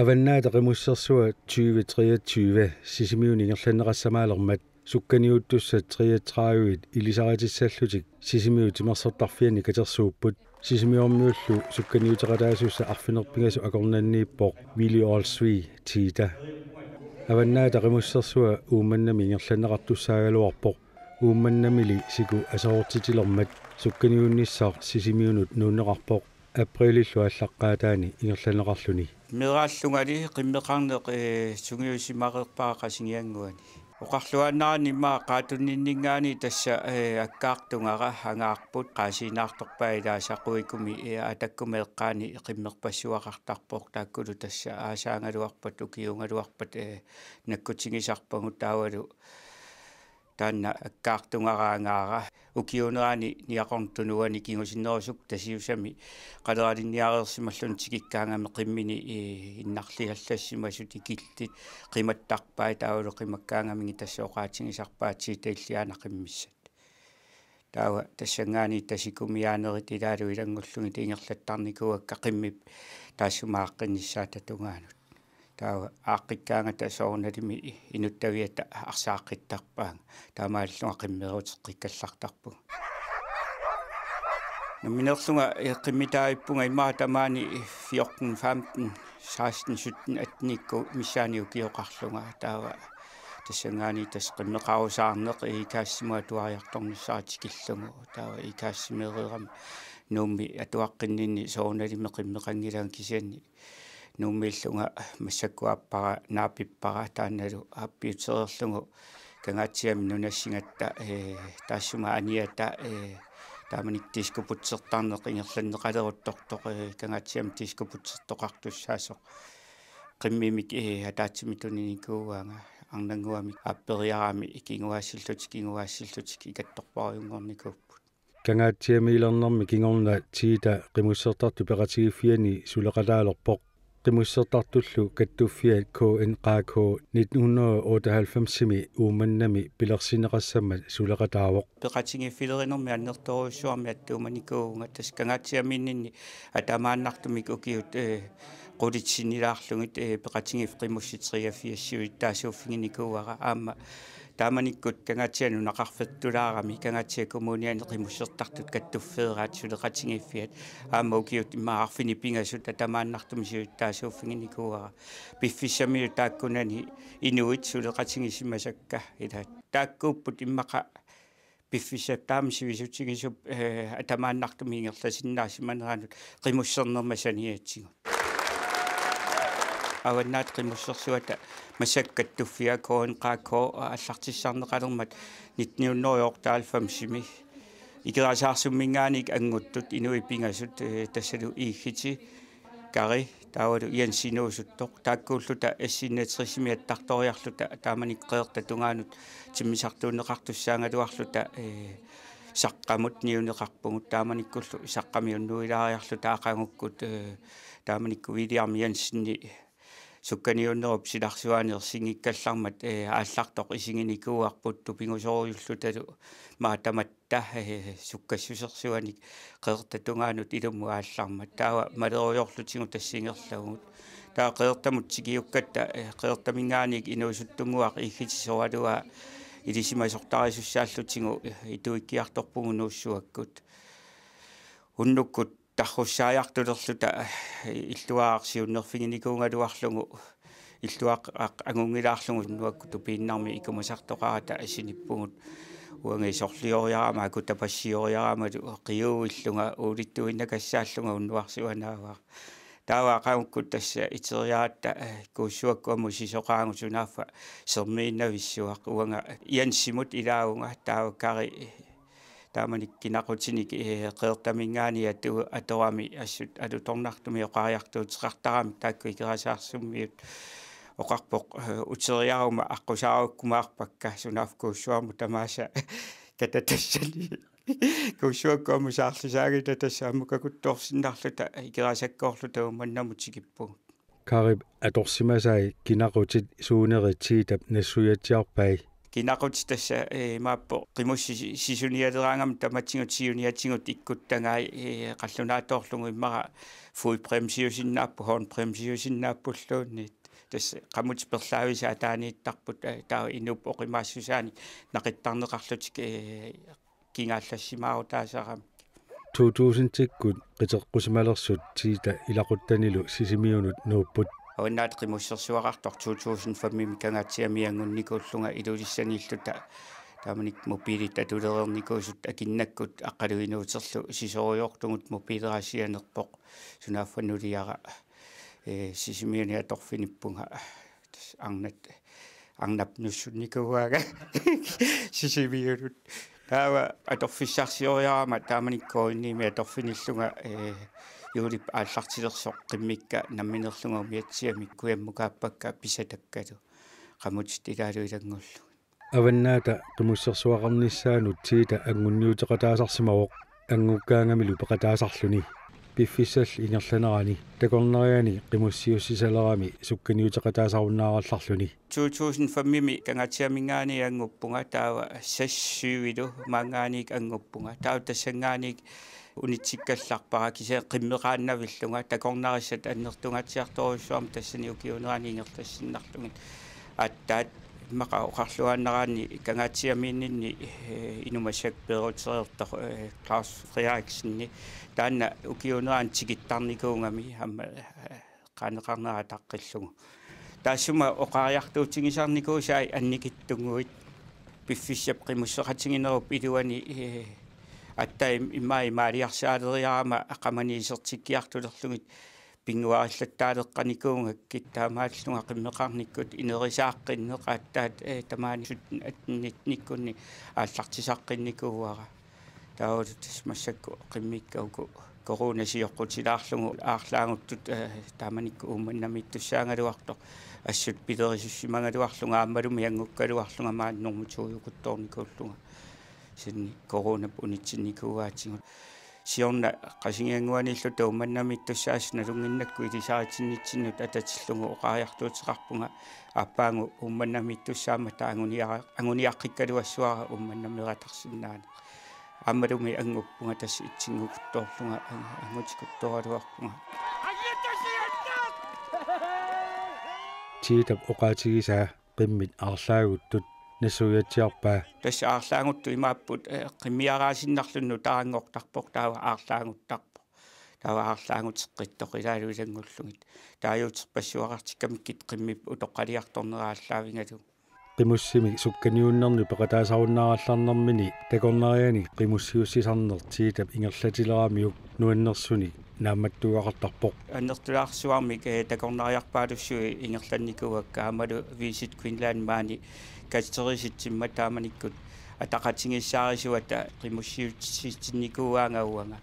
аваннаатақимуссерсуа 2023 сисимиунигерланнерассамаалермат сукканиуттусса 33-уит илисаратиссаллутик сисимиу тимерсертарфиани катерсууппут сисимиормиуллу сукканиутеқалаасуусса арфинерпигасу акорнаннииппоқ вили олсви тита аваннаатақимуссерсуа ууманнами ингерланнеқартуссаагалуарпоқ ууманнамили сику асаортитилэрмат сукканиунниссаар сисимиунут нуунеқарпоқ априлиллу аллаққаатаани ингерланеқарлуни мерааллунгали қиммеқарнеқ э, сунгиуси мақерпаа қасингиангуани оқарлуаннаани имаа қаатунниннингаани тасса э, аккаартунгара хангаарпут қаасинаарторпаа илаасақуикуми э, атаккуми эққаани иқиммерпассуақартарпоқ тааккулу тасса аасаангалуарпат укиунгалуарпат наккутингисарпагу таавалу таанна аккаартунгараангаара укиунерани ниақортунуани кигусиннерусук тасиусами қалераалинниареерсималлун тикиккаангаме қиммини э, иннарлигаллассимасут икиллит қиматтарпаа таавалу қимаккаангамиги тассооқаатингисарпаати таиллиаана қиммиссат таава тассангаани тасикумиаанери тилаалу илангуллуги тингерлаттарникуакка қиммип таассумааққинниссаата тунгаанут таа аақкиккаанга тасоорналими инуттагиата арсааққиттарпаан таамааллунга қиммеруутеққиккаллартарпу номинерлунга иққиммитаайппунга э, имаа тамаани 14 15 16 17 18-икку миссааниу киоқарлунга таава тассангаани тас қиммеқарусаарнеқ э, икаассимуа туариарторнссаатикиллугу таава икаассимериирам нуумми атуаққиннинни соорналими қиммеқангилаан кисианни нуммииллунга массаккуаппара наапиппара тааналу аппиутерерлугу кангаатсиами нунассигатта э таассума аниата э тааманик тискупутсертаарне кингерланнеқалеруттортоқ э кангаатсиами тискупутсертоқартуссаасо қиммимик э атаатсимитуниникуугаанга арнангуами аппериарами икингуаассиллутик кингуаассиллутик икатторпариунгорникууппут кангаатсиами илернэрми кингорна тиита қимуссертарту ператигиффиани сулеқалаалерпоқ qertimussertartullu kattuffia KN qaako 1998mi uumannami pilersineqassamma suleqataawoq peqatingi filerinermi annertoruussuarmi attuumanikuunga tas kangatsiaminninni atamaannartumik ukiut eh, qulitsinnilaarlugit eh, peqatingi qimmussitriafiassiuit taasuuffinginikuuara aamma тааманиккут кангаатиану нақарфаттулаарами кангаатиа коммуниани қимуссертартут каттуффеераатсулеқатингиффиат аама укиут имаарфини пингасут татамааннартуми сиуттаасууффигиникууара пиффиссамиу тааккунани инуит сулеқатингисимасакка илаат тааккууппут иммақа пиффисап таамсивисутсигисуп атамааннартуми ингерласиннаасиманераанут қимуссернермасаниатсигут авиннаат кимуссерсуата масаккаттуффиа коон каако аллартиссарнекалермат нитниуннориортаалфамсими икерасаарсуммингааник ангуттут инуи пингасут э, тассалу иихити кари таавалу иан синуусуттоқ тааккууллута ассиннатрисими аттарториарлута тааманиккеерта тунгаанут тиммисартуунеқартуссаангалуарлута э, саққамут ниунеқарпугут тааманиккуллу исаққамиуннуилаариарлу таақангуккут э, тааманикку вилиарми ян синни сукканиуннеруп силарсуанерсингиккаллармат э ааллартоқ исигиникууарпут тупингусориуллу талу маатаматта э, э, э, суккассусерсуаник қеертатунгаанут илумму ааллармат таава малеруйорлутингу тассингерлагут таа қеертамут сигиуккатта қеертамингааник инуусуттунгуақ иггитисоруалуа илисимасортарисуссааллутингу итуиккиарторпугу нууссуаккут уннуккут тарруссааjaartulerluta э, иллуаарсиуннерфигиникуунгалуарлугу иллуаа агунгилаарлугу нуакку тупииннарми икумасартоқарата ассиниппугут уанги сорлиориарама аку тапассиориарама қиуу иллунга уулиттуиннакассааллунга уннуарсуанааваа таава қаангукку тасса итериаатта э, кууссуаккуамму сисоқаангусунааффа сермииннависсуақ уанга иан симут илаагунга таава кари тааманик кинакутиник э, қеэртамингаани ату аторами ассут алуторнартуми оқариартуутеқартарами таакку икерасаарсуммиут оқарпоқ э, утериарума аққусааруккумаарпакка сунаавкууссуарму тамааса кататассали кусуаккуаму саарлисааги татассааму какутторсиннарлута э, икерасаккоорлута уманнамутигиппу кариб аторсимасаи кинакутит суунеритсиитап нассуятсиарпай кинакут тасса э, мааппо кимусси сисуниалераангам таматсигут сиуниатсигут иккуттагаи қаллунааторлугу э, иммара фуи премсиусиннааппу хорн премсиусиннааппуллуунниит тасса қамут перлаависа атаанииттарпут э, таа инуп оқимаассусаани нақиттарнеқарлутик кингааллассимаару таасарам 2010-гут қитеққусималерсут сиита илақуттанилу сисимиунут нууппут авиннаат қимуссерсуарартор 2005 микангатсиамиангунникууллунга илулиссаниллута тааманик мобилит атулерерникуусут акиннаккут аққалуинуутерлу сисориортугут мобилерасианерпоқ сунааффанулиара э сисимиани аторфиниппунга арнат арнап нуссунникууага сисимиулут таава аторфиссарсиориарама тааманик коинниими аторфиниллунга э юулип ааллартилерсоқ қиммикка намминерлунгумиатсиамик куяммукааппакка писатаккалу qamut ilaaluilangullu avannaata tumussersuaqarnissaanut siita angunniuteqataasarsimavoq anngukkaangamilu peqataasarluni пиффисал инерланаани такорнериани qimуссиуссисалерами сукканиутеқатаасарунааралларлуни 2005-ми кангатиамингаани ангуппунга таава сассуивилу мангааниг ангуппунга таа тассангааник унитсиккалларпара кисеэ қиммеқааннавиллунга такорнариссат аннертунгатиарторуссуам тассани укиунераани ингертассиннарлугит аттаат maka na maqa uqarluaannaraani kangaatiamiinni eh, inumassak peerutseriorta eh, Klaus Frederiksenni taanna ukiuneraan tikittarnikuungami hamma eh, qaaneqarnera taqqillugu taassuma oqariartuutigisarnikuusaai annikittunguit piffissap qimusseqatiginerup iluani attai imma imaaliarsaaleeriarama aqamaniisertikkiartulerlugit пингуааллаттаалеққаникуунгаккит таамааллунга қиммеқарниккут инерисааққиннеқааттаат э тамаани суттин аттинникниккунни ааллартисааққинникууара таавутис массакку қиммиккауку коруна сиоққутилаарлугу аарлаангуттут тааманикку уумманнамиттуссаангалуартоқ ассут пилерисуссимангалуарлунга ааммалуми янгуккалуарлунга мааннормутуйукутторникууллунга синни коруна пунитсинникууаатингут siong na kasing ang wani so to man na mito sa as na rungin na kwi di sa at to sa kapunga apa ang uman na mito sa mata ang uni ang uni akika do aswa uman na mga taksin na ang marumi ang upunga tas itching up to punga ang ang to haro akunga Tidak oka tsi sa pemit arsa utut насуйатсиарпаа тасса аарлаангутту имааппут қиммиараасиннарлунну э, таангортарпоқ таава аарлаангуттарпо таава аарлаангутеққиттоқ илаалуисангуллугит тааюутерпассуарартиккамиккит қиммип утоққалиарторнерааллаавингалу qimmussimi sukkanuunnernu peqataasarunnaarallarnermini takornariani qimmussiussisarnertiitap ingerlatileraamiuk nuannersuni нааматтугаартарпоқ аннертулаарсуарми кэ такорнариарпаалуссуи ингерланникуакка амалу visit queensland маани катериситсимма тааманиккут атақатингиссаарисуата қимуссиутсиитсинникууаангауанга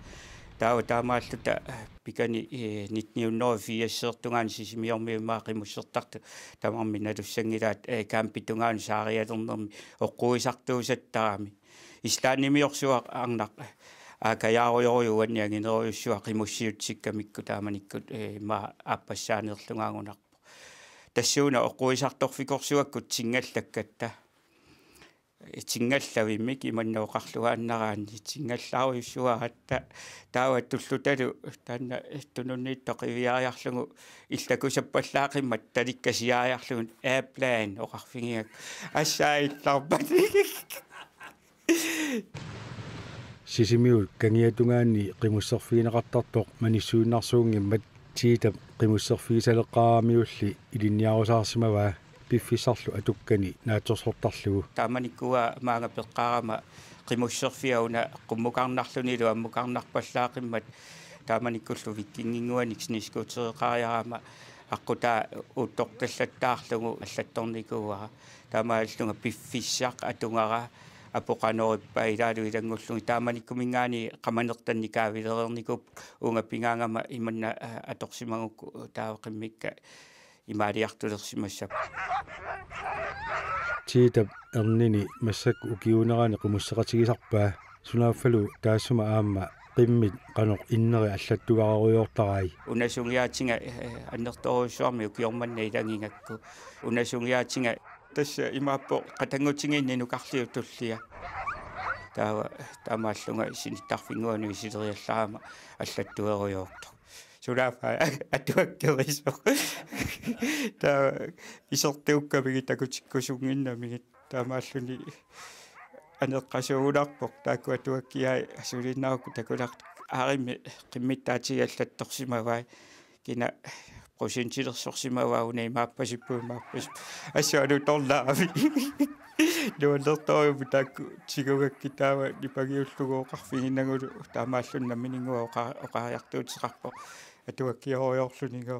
таава таамааллута пикани нитниуннерфиассертунгаани сисимиормиумаа қимуссертарту тамарми налуссангилаат кампитунгаани саариалернерми оққуисартуусаттарами ислааннимиорсуа арнақ акаяаруйоруйуанниагинеруйуссуа қимуссиутсиккамикку тааманиккут ма аппассаанерлунгаагунақ тассууна оққуисарторфикорсуаккут сингаллаккатта итингаллавиммик э, иманнеоқарлугааннараани итингаллааруйссуаратта тааваттуллуталу таанна тунунниит тоқивиариарлугу иллакусаппаллаақиммат таликкасиаариарлугун ааплаан оқарфигиак ассааилларпатигик сисимиу кангиатунгаани қимуссорфигинеқартартоқ манисsuуннарсуунгиммат tiita qimusserfigisaleqqaamiulli ilinniarusaarsumavaa пиффисарлу атуккани наатсорсортарлугу тааманиккуа маага пеққарама қимуссерфиауна қуммукаарнарлунилу аммукаарнарпаллаақиммат тааманиккуллу виккингингуаник снискутереқариарама аққутаа утторталлаттаарлугу аллатторникууара таамааллунга пиффиссаақ атунгара апоқаноориппаилаалуи тангуллуг тааманиккумингаани қаманертанникаавилеэрникуп унгаппингаангама иманна аторсимагукку таавақиммикка имаалиартулерсимассап титап эрнини массак укиунераани кумуссеқатигисарпаа сунааффалу таассума аамма qimmit qanoq innere allattuvararujortarai unasungiaatinga annertorujsuarmi ukiormanna ilangingakku unasungiaatinga тасса имааппо катангутингинни нукарлиутуллия таава таамааллунга синитарфингуани силериаллаама аллаттуэруйоорто сулаафа атуаккерисо таа исертиуккавиги такутиккусунгиннамиги таамааллуни анеққасуугулаарпоқ таакку атуаккиай асулинаарку такулаар аарими қиммиттаатигаллатторсимавай кина qusintillerssorsimavaagunai maappasippu maappas assaalu torlaavi nuallertorumu taakku tigugakki taama nipagiulluguoqarfiginnagulu taamaallunna miniguoqa oqariartuutiqarpo атуаккиориорлунигоо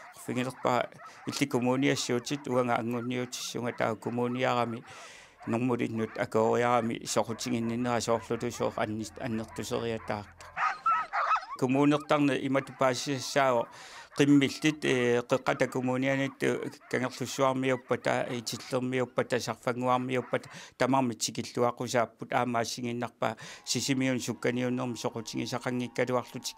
fingir pa iti komunia shiotit uga nga ngun chit shunga ngata komunia kami nong muri nut a koria rami shoku tingin nina a shoku lutu shoku an nit an nut tu komunia tang na ima tu pa shi eh, shao kim miltit e kakata komunia ni tu kanger tu shua mi opata e chitlo mi opata shakfa ngua mi opata tamang mi chikit lua ku shaput a ma shingin nak pa shishimi on shukani on nom shoku tingin shakangi kadu a lutik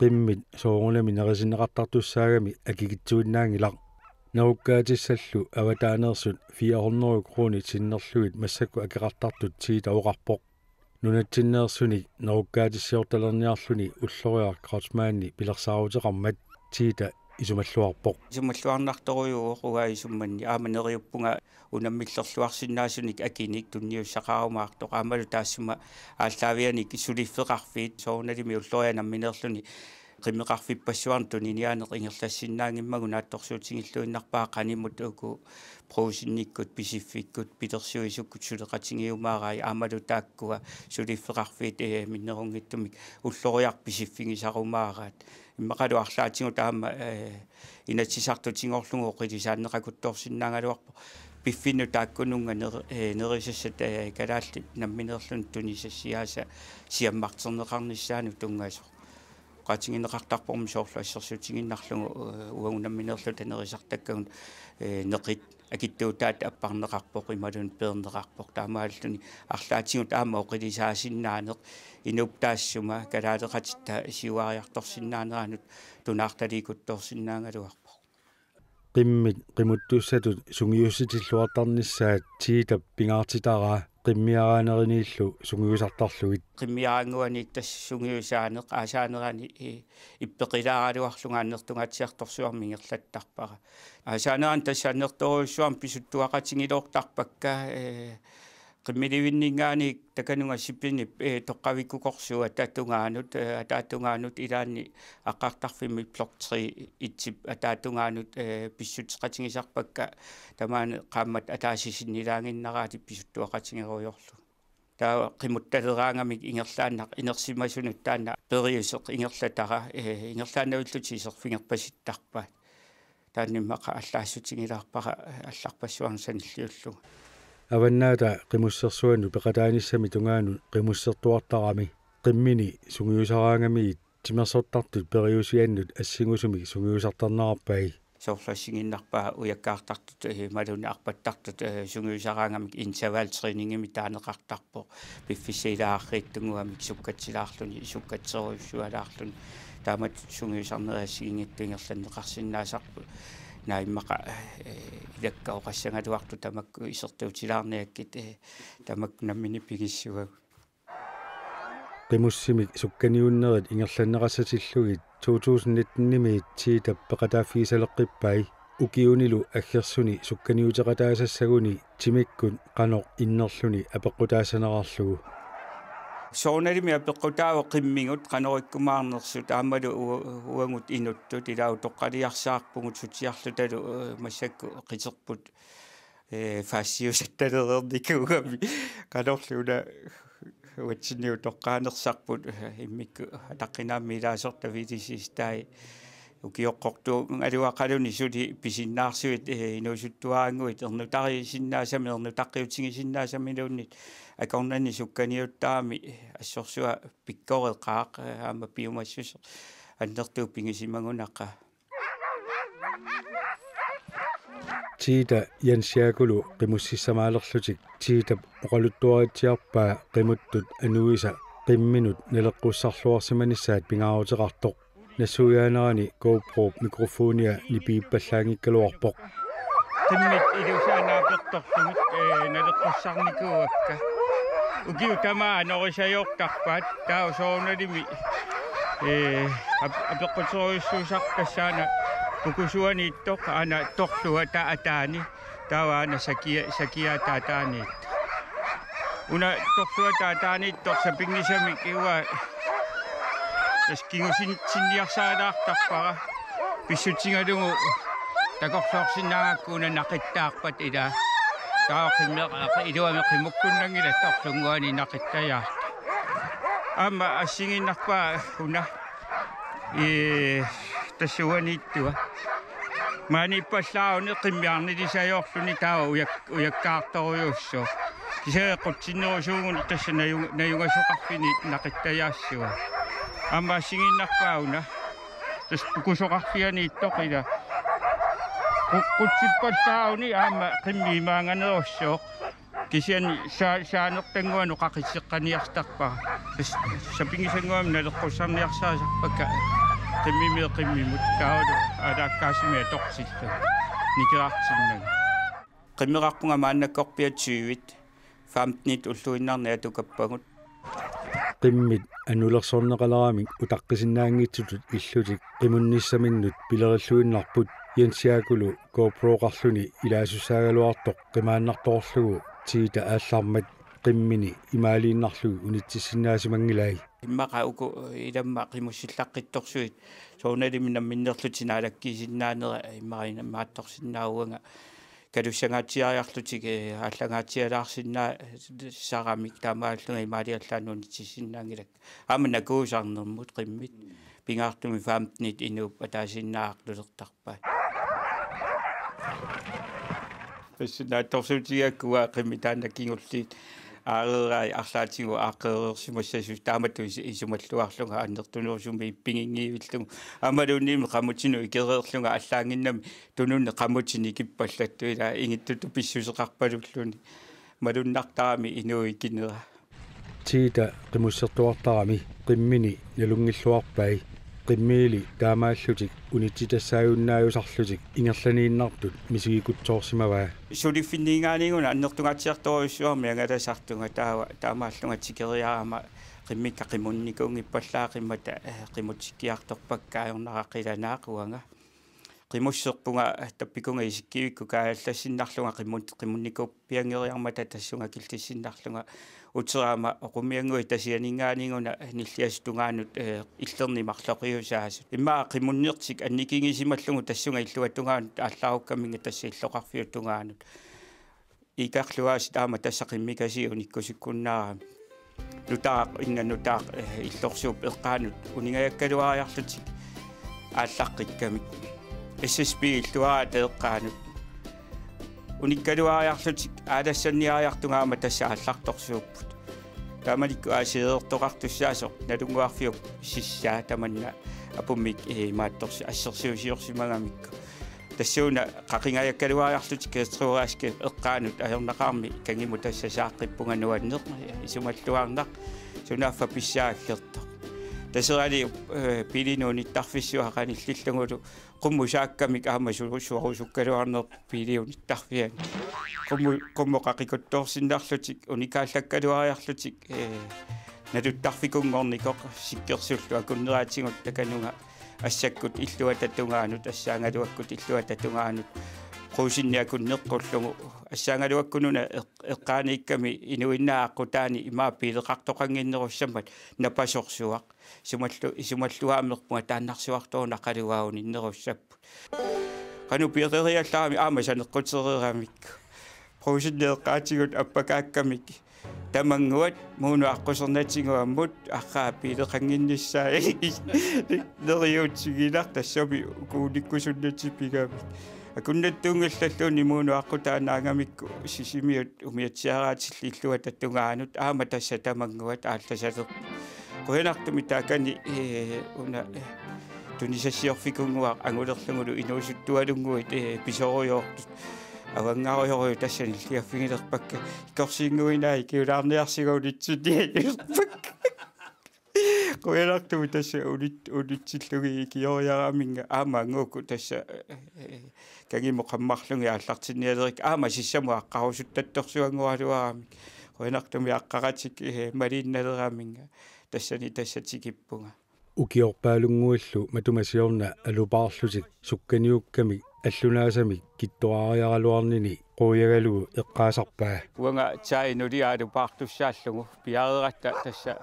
пиммит сууруна минерисинеқартартуссаагами акигитсуиннаангилар неруккаатиссаллу аватаанерсут 400 крони синнерлуит массакку акеқартартут сиитауқарпоқ нунатсиннерсуни неруккаатиссиорталерниарлуни уллориар красмаанни пилэрсаарутеқармат сиита исумаллуарпоқ исумаллуарнарторуйу оқугаа исумманни ааманериуппунга унаммиллерлуарсиннаасуник акиник тунниуссақарумаартоқ аамалу таассума ааллаавианик исулиффеқарфиит соорналими уллориа намминерлүни qimiqarfipпассуарн туниниаанеқ ингерлассиннаангиммагу наатторсуутингиллуиннарпаа канимут уку проусинниккут писиффиккут пилерсуисуккут сулеқатингиумаарай аамалу тааккуа сулиффеқарфиит э миннерунгиттумик уллориар писиффигисарумаараат makaruaksaatsingutaama ina sisartutsingorlunguqilisaannekakuttorsinnaangaluarpu piffinnu taakkununga nerisissat kalaalli namminerlun tunisassiaasa siammartsernekarnissaanu tungaasu qatinginekartarpormi soorlu assersutinginnarlungu uangu namminerlu tanerisartakkagun neqit акиттуутаат аппарнеқарпоқ ималун пернеқарпоқ таамааллуни арлаатигут аама оқилисаасиннаанеқ инуптаассума калаалеқатитта сиуариарторсиннаанераанут тунаарталиикутторсиннаангалуарпоқ qimmi qimuttууссатут сунгиусситиллуартарниссаат тиитап пингаартитараа qimmiaraaneriiniillu sungiguisartarlugit qimmiaraanguani tass sungiusaaneq aasaanerani ippeqilaaruarlungaannertungatsiartorsuarmi erlattarpara aasaaneraan tassaanertoruissuam pisuttuaqatingiloortarpakka qimmiluinnigaani takanunga sipinip e toqqavikukorsuat tatungaanut ataatungaanut ilaani aqqartarfimmi plortri itsip ataatungaanut pissutiqatigisarpakka tamaani qaammat ataasisinnilaaginnaraati pissuttuaqatigiruujorlu таа қимутталераангамик ингерлааннақ инерсимасунут таана периусеқ ингерлатара э, ингерлаанауллути исерфингерпаситтарпаа таанниммақа аллаассутигилаарпара алларпассуарнсаниллиуллуг аваннаала қимуссерсуану пеқатааниссами тунгаану қимуссертуартарами қиммини сунгиусараангами тимерсортартут периусианнут ассигусумик сунгиусартарнараппаи сорфлассигиннарпаа уяккаартартут малуни арпаттартут сунгиусараангамик инсаваалтринингими таанеқартарпо пиффисилааррииттунгуамик суккатсилаарлуни суккатсеруйссуалаарлуни таамат сунгиусарнерассигингиттунгерланнеқарсиннаасарпу наиммака илаккаоқассангалуарту тамакку исертуутилаарниаккит тамакку наммини пигиссуагу пимуссимик сукканиуннерит ингерланнеқассатиллугит 2019-ними тии таппеқатаа фисалеққиппай укиунилу аггерсуни сукканиутеқатаасассагуни тимиккун қано иннерлуни апеққутаасанерарлугу soonali mi apeqqutaavo sut qanoriqkumaarnersut aammalu uangut inuttut ilaa utoqqaliarsaarpungut sutiarlutalu massakku qiterput ee fassiusattalerernikugami qanorlu una watsinni utoqqaanersarput immikku taqqinaammi ilaasorta vilisistaai ukioqqortuu aluaqaluni suli pisinnaarsuit inuusuttuaanguit ernutari sinnaasami ernutaqqiutsigi sinnaasamiluunnit أكون أنا شو كان يرتامي الشخصوة بيكور القاق أما بيوم الشوش النقطو بيجي مانونقا تيدا ينشيكولو قيموسي سمالك سوتيك تيدا غلطوا تيابا قيموتو أنويسا قيمينوت نلقو سحلوا سمانيسات بيناو تغطو نسويا ناني كوبو ميكروفونيا نبي بسانجي كلوربوك تمت ukiu tamaa noqisajortarpat taa usoornalimi ee apeqotorissuusartassaana pukusuaniittoq ana tortuha ta ataani tawa na sakia sakia taataaniit una tortuha taataaniittoq sapignisamik iwa taskingusintsinniarsaalaartarpara na takorsoorsinnaagakkuuna naqittaarpat ilaa saaqinneq aqa iluami qimukkunnangila torlunguani naqittaja amma assinginnarpa una ee tassuaniittua maanippallaaruni qimmiarnili sajoorluni taa ujak ujakkaartoriusso кисаэкъутсиннерусуугуни тасса наюгасоқарфини нақиттаяассуа амма сигиннарпауна тас пукусоқарфиани tokida kutsippat ni ama ah, kisian qimmiimaangana orsuq kisiani saa saanoq tanguanu qaqisseqqaniartarpa sapingisanguam naleqqusarniarsaasarpaka qimmimi qimmimut kaulu alaakkaasimi atoqsittu nikiraartinnagu qimmiraqqunga maannakkorpiatsiivit faamtnit ulluinnarni atukappagut qimmit anulersorneqalaramik utaqqisinnaanngitsutut illutik qimunnissaminut pilerilluinnarput Jensjakulu GoPro-qarluni ilaasusaagaluartoq qimaannartorlugu tiita aallarmat qimmini imaaliinnarlugu unittissinnaasimangilaai иммака уку иламма қимуссиллаққитторсуит соуналими намминнерлутина алаккисиннаанера иммарина маатторсиннаагуанга калуссангаатиариарлутик аллагаатиалаарсиннаа сарамик тамааллунга имаалиаллаанунитсиннаангилак аама накуусаарнэрмут қиммит пингаартуми фаамтнит инуп атаасиннаарлулертарпаа наатторсуутигаккуа қимми таанаккингуллиит аареерай арлаатигу аақеерерсимассасу тааматту исумаллуарлунга аннертунерсуми иппигингиивиллугу амалуунниими қамутину икереерлунга аллаангиннами тунунне қамутини киппаллаттуила ингиттуту писсусеқарпалуллуни малуннартарами инуи кинера тиита қимуссертуартарами қиммини налунгиллуарпай qimmiili таамааллутик унититассаагуннаажусарлутик ингерланииннартут мисигикутсоорсимаваа сулиффиннингааниигуна аннертугаатсиарторуссуарми агаласартунга таава таамааллунга тикериарама qimmi taqimmunnikuungippallaa qimmata qimutikkiartorpakkaajornara qilanaa quanga qimmusserpunga attappikunga isikkivikku kaallassinarlunga qimmun qimmunnikuup piangeriarma tatassunga kiltissinarlunga utseraama oqumiangui tasianingaaninguna nilliastugaanut eh, illernimarloqiusaasut immaa qimmunnertik annikingisimallugu tassunga illuattungaanut ааллааруккаминга тасса иллоқарфиуттугаанут икарлуааси таама тассақиммикасиу никкусиккуннаарами нутаақ инганнутаақ иллорсууп эққаанут унигаяккалуариарлутик ааллаққиккамик SSB-illuaraa taleqqaanut unikkaluariarlutik aalassanniariartungaama tassaallartorsuupput taamalikku aasideertoqartussaasoq nalunguarfiuq sissaa tamanna апуммик имаатторси ассерсиусиорсимагамикку тассууна қақингаяккалуариарлутик кеэтруугааски эққаанут аернақарми кангиму тассасааққиппунгануаннеқ исумаллуарнақ сунааффа писсаагкерт тасерали пилинуунитарфиссуақани иллиллугулу қуммусааккамик аама суруссуарусуккалуарнер пилиунитарфиан қумму қуммоқақикутторсиннаарлутик уникааллаккалуариарлутик э налуттарфикунгорникоқ сиккерсуллу акуннераатингут таканунга ассаккут иллуататунгаанут ассаангалуаккут иллуататунгаанут quusinniakunneqqullugu ассаангалуаккунуна эққааниикками инуиннааққутаани имаа пилеқартоқангиннерусsamат напасорсуақ сумаллу исумаллуаамерпуа тааннарсуартуна қалуаауни нерусаппу кану пиертериаллаарами аама санеққутерерамикку quusinниэққаатигут аппакааккамик тамангуат мууну Aku nak tunggu satu ni mohon aku tak nak ngamik sisi mi umi cara sisi suat tunggu anut ah mata seta mengkuat alat ah, satu. Kau hendak tu mita kan di eh una eh, eh, tu ni sesi eh, of fikung wak anggur dok tunggu yo awang ngau yo tak seni dia fikir tak pakai kau sih ngau ini kau dah nyer sih kau licu dia. Kau hendak tu mita sih licu licu tu kau yang aming amang ah, kagi mo kamak lang yah lak sin yah dik ah masisya mo akaw sud tetok siwa ngwa duwa amik ko enak tum yah kagat sik eh marin na duwa amik nga tasya ni tasya sikip po nga uki ok palung ngwislu matumasyo na alubar susik sukkanyo kami asuna sami kito aya aluan nini ko yagalu ikasakpa wanga chay nuri alubar tusya lungo piyarat tasya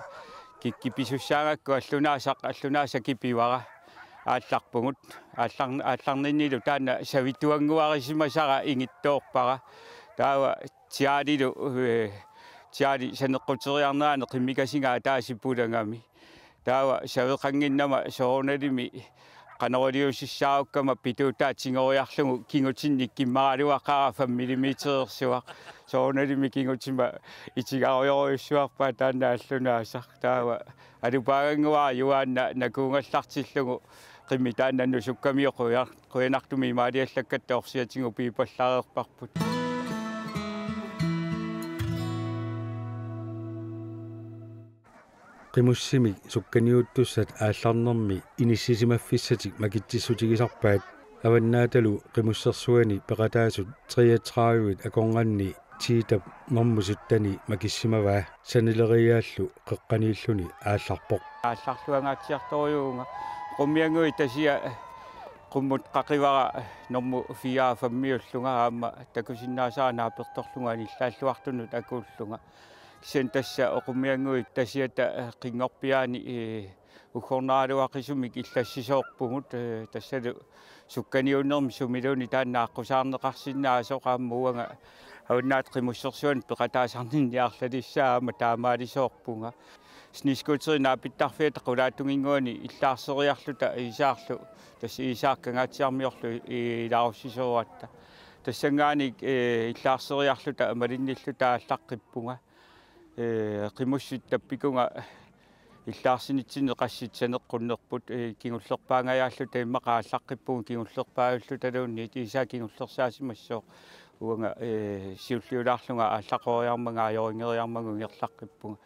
kikipisusya nga ko asuna sak asuna sakipiwa nga аалларпугут аалларни аалларнинилу таана савитуангуарисимасара ингиттоорпара таава тиаалилу тиаали санеққутериарнаане қиммикасингаа таасиппулангами таава савеқангиннама сооналими qanoriussissaaukkama pituutaa tingoriarlugu kingutsinnik kimmaraaluaqaraa 5mm-ersuaq soornalimi kingutima itigaarioruyussuarpaa taanna аллунаасар таава алупааганнguaa юаанна накуунгаллартиллугу qimmitaan nannu sukkami quya quyanartumi imaaliallakkata orsiatingu piipallaareerparput qimussimi sukkaniuttussat aallarnermi inissisimaffissatik makitsissutigisarpaat аваннааталу қимуссерсуани пеқатаасут 33-уит акорнганни тиитап нормусуттани макиссимаваа санилериааллу қеққанииллуни аалларпоқ аалларлуангаатсиарторюунга qummianguitasia qummut qaqivara normu fiaafammiulluga aama takusinnaasaaanaapertorluga anиллaalluartunut akuulluga sen tassa oqummianguit tasiata qinngerpiaani ukhornaaluaqisumik illassisoorpugut tassalu sukkaniunnermi sumiluuni taannaaqqusaarneqarsinnaaso qaammuanga ауннаат қимуссерсуан пеқатаасарнинниарлалиссаама таамаалисоорпунга снискуутсерина апиттарфиата кулаатугингуани иллаарсериарлута исаарлу тасси исааккангаатсиармиорлу илааруссисоруатта тассангааник э, иллаарсериарлута амалинниллута аллаққиппунга э қимуссут таппикунга иллаарсинитсине қасситсанеққуннерпут э, кингуллерпаангаяаллу таиммақа аллаққиппунг кингуллерпаауллу талуунни исаа кингуллерсаасимассоо уанга э сиуллиулаарлунга аллақориарманга аёрингериармагу ирлаққиппунга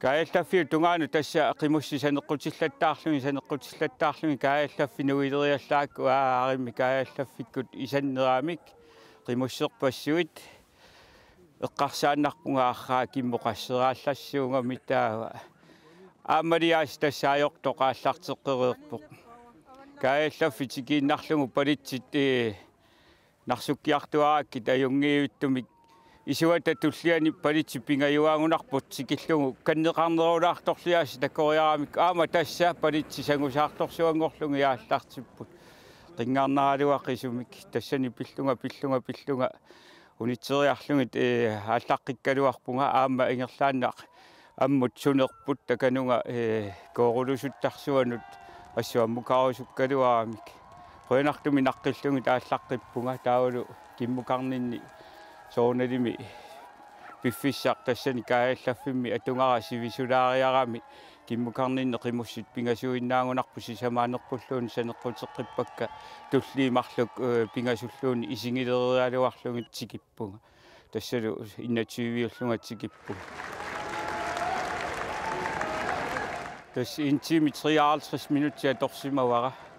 кааллаффиу тунгаanu тасса қимусси санеққутиллаттаарлуги санеққутиллаттаарлуги кааллаффи нуилериаллаакку аа аримми кааллаффиккут исаннераамик қимуссерпассуит эққарсааннарпунга арраа киммоқассерааллассууга митаава аамалиаас тассаайоқ тоқааллартеққереерпоқ кааллаффи тикииннарлугу палитсит э нарсуккиартуаакки таюнгиивиттумик исуата туллиани палитсиппингаюаагунарпут сикиллугу каннеқарнерулаарторлиааси таккориарамик аама тассаа палитси сангусаарторсуангорлугу яаллартиппут рингаарнааралуаққисумик тассани пиллунга пиллунга пиллунга унитсериарлугит э ааллаққиккалуарпунга аама ингерлааннаақ аммут сунерпут таканунга э коорулусуттарсуанут ассуаммукаарусуккалуарамик қуянартуми наққиллугит ааллаққиппунга таавалу киммукарнинни soornalimi piffissaqtassan kaallaffimmi atungarasivisulaariarami киммукарнинне қимуссит пигасуиннаагунарпу сисамаанерпуллуун санеққутеққиппакка туллиимарлук пигасуллуун исигилериалуарлугит сикиппунга тассалу иннативиуллунга сикиппунга тас интими 53 минутсиа торсимавара